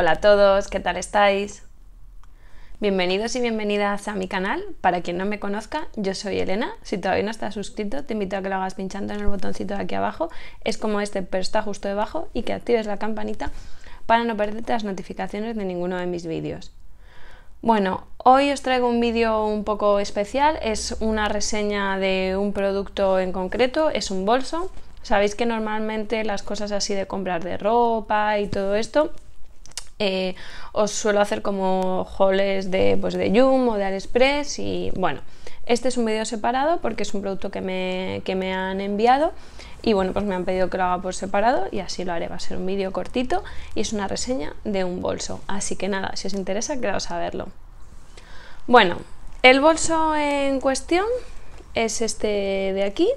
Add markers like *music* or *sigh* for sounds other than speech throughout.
Hola a todos, ¿qué tal estáis? Bienvenidos y bienvenidas a mi canal. Para quien no me conozca, yo soy Elena. Si todavía no estás suscrito, te invito a que lo hagas pinchando en el botoncito de aquí abajo. Es como este, pero está justo debajo y que actives la campanita para no perderte las notificaciones de ninguno de mis vídeos. Bueno, hoy os traigo un vídeo un poco especial. Es una reseña de un producto en concreto, es un bolso. Sabéis que normalmente las cosas así de comprar de ropa y todo esto eh, os suelo hacer como hauls de, pues Yum o de Aliexpress y bueno, este es un vídeo separado porque es un producto que me, me han enviado y bueno, pues me han pedido que lo haga por separado y así lo haré, va a ser un vídeo cortito y es una reseña de un bolso, así que nada, si os interesa quedaos a verlo. Bueno, el bolso en cuestión es este de aquí,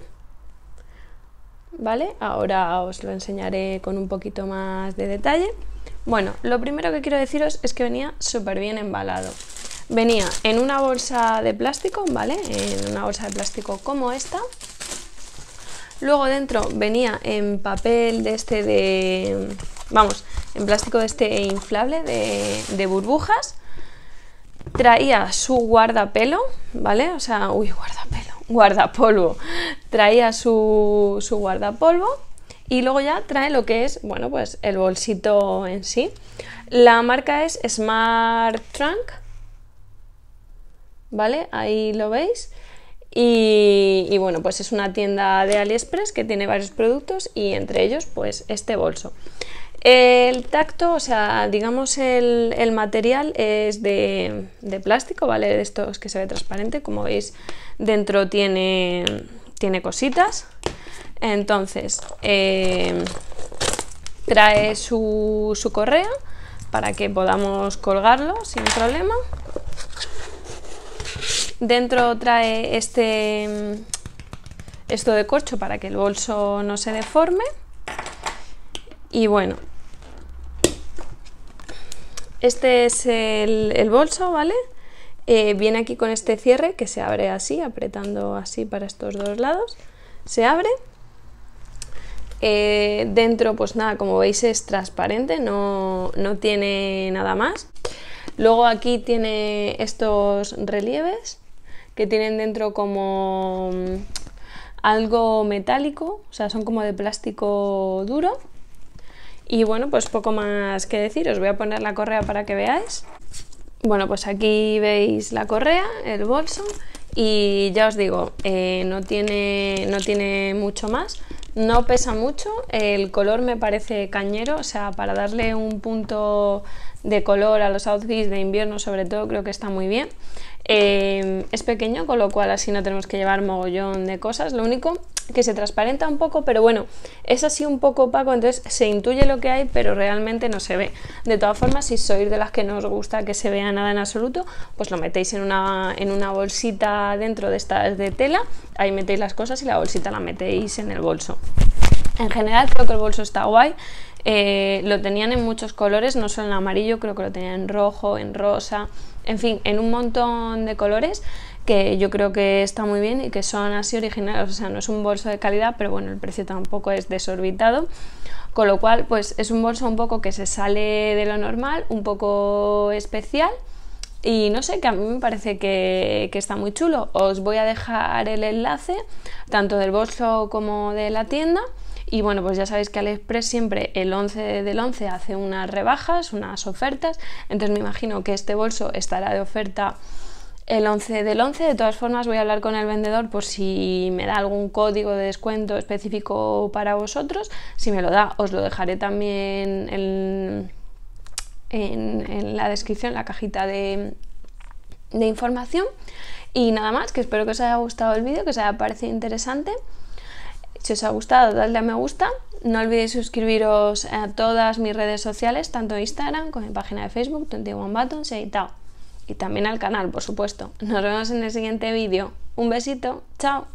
¿vale? Ahora os lo enseñaré con un poquito más de detalle. Bueno, lo primero que quiero deciros es que venía súper bien embalado. Venía en una bolsa de plástico, ¿vale? En una bolsa de plástico como esta. Luego dentro venía en papel de este de... Vamos, en plástico de este inflable de, burbujas. Traía su guardapelo, ¿vale? O sea, uy, guardapelo, *laughs* guardapolvo. Traía su guardapolvo y luego ya trae lo que es, bueno, pues el bolsito en sí. La marca es Smart Trunk. ¿Vale? Ahí lo veis. Y, bueno, pues es una tienda de AliExpress que tiene varios productos y entre ellos pues este bolso. El tacto, o sea, digamos el, el material es de, plástico, ¿vale? De estos que se ve transparente, como veis dentro tiene, tiene cositas. Entonces, eh, trae su, correa para que podamos colgarlo sin problema. Dentro trae este mm, esto de corcho para que el bolso no se deforme. Y bueno, este es el, bolso, ¿vale? Eh, viene aquí con este cierre que se abre así, apretando así para estos dos lados. Se abre eh, dentro, pues nada, como veis es transparente, no, tiene nada más. Luego aquí tiene estos relieves que tienen dentro como mm, algo metálico, o sea, son como de plástico duro. Y bueno, pues poco más que decir, os voy a poner la correa para que veáis. Bueno, pues aquí veis la correa, el bolso y ya os digo, eh, no tiene mucho más. No pesa mucho, el color me parece cañero, o sea, para darle un punto de color a los outfits de invierno sobre todo creo que está muy bien. Em, es pequeño, con lo cual así no tenemos que llevar mogollón de cosas. Lo único que se transparenta un poco, pero bueno, es así un poco opaco, entonces se intuye lo que hay, pero realmente no se ve. De todas formas, si sois de las que no os gusta que se vea nada en absoluto, pues lo metéis en una, en una bolsita dentro de estas de tela, ahí metéis las cosas y la bolsita la metéis en el bolso. En general creo que el bolso está guay. Eh, lo tenían en muchos colores, no solo en amarillo, creo que lo tenían en rojo, en rosa, en fin, en un montón de colores que yo creo que está muy bien y que son así originales, o sea, no es un bolso de calidad, pero bueno, el precio tampoco es desorbitado, con lo cual pues es un bolso un poco que se sale de lo normal, un poco especial y no sé, que a mí me parece que está muy chulo. Os voy a dejar el enlace tanto del bolso como de la tienda y bueno, pues ya sabéis que AliExpress siempre el 11 del 11 hace unas rebajas, unas ofertas. Entonces me imagino que este bolso estará de oferta el 11 del 11. De todas formas, voy a hablar con el vendedor por si me da algún código de descuento específico para vosotros. Si me lo da, os lo dejaré también en, la descripción, en la cajita de, de información. Y nada más, que espero que os haya gustado el vídeo, que os haya parecido interesante. Si os ha gustado, dadle a me gusta. No olvidéis suscribiros a todas mis redes sociales, tanto Instagram como mi página de Facebook, 21 Buttons y Tao. Y también al canal, por supuesto. Nos vemos en el siguiente vídeo. Un besito, chao.